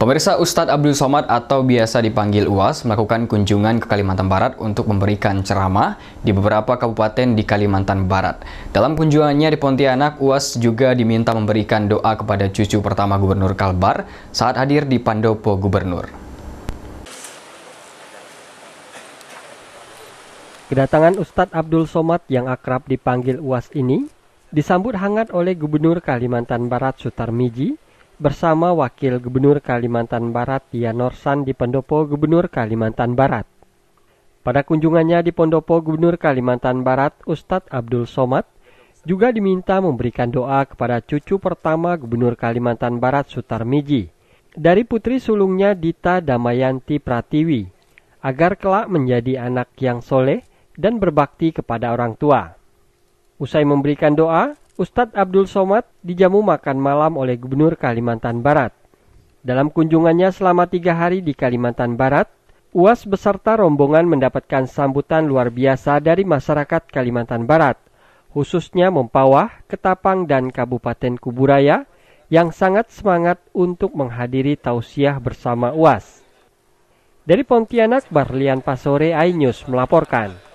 Pemirsa Ustadz Abdul Somad atau biasa dipanggil UAS melakukan kunjungan ke Kalimantan Barat untuk memberikan ceramah di beberapa kabupaten di Kalimantan Barat. Dalam kunjungannya di Pontianak, UAS juga diminta memberikan doa kepada cucu pertama Gubernur Kalbar saat hadir di Pandopo Gubernur. Kedatangan Ustadz Abdul Somad yang akrab dipanggil UAS ini disambut hangat oleh Gubernur Kalimantan Barat Sutar Miji bersama Wakil Gubernur Kalimantan Barat San di Pendopo Gubernur Kalimantan Barat. Pada kunjungannya di Pondopo Gubernur Kalimantan Barat Ustadz Abdul Somad juga diminta memberikan doa kepada cucu pertama Gubernur Kalimantan Barat Sutarmiji dari putri sulungnya Dita Damayanti Pratiwi agar kelak menjadi anak yang soleh dan berbakti kepada orang tua. Usai memberikan doa, Ustadz Abdul Somad dijamu makan malam oleh Gubernur Kalimantan Barat. Dalam kunjungannya selama tiga hari di Kalimantan Barat, UAS beserta rombongan mendapatkan sambutan luar biasa dari masyarakat Kalimantan Barat, khususnya Mempawah, Ketapang, dan Kabupaten Kuburaya, yang sangat semangat untuk menghadiri tausiah bersama UAS. Dari Pontianak, Barlian Pasore iNews melaporkan.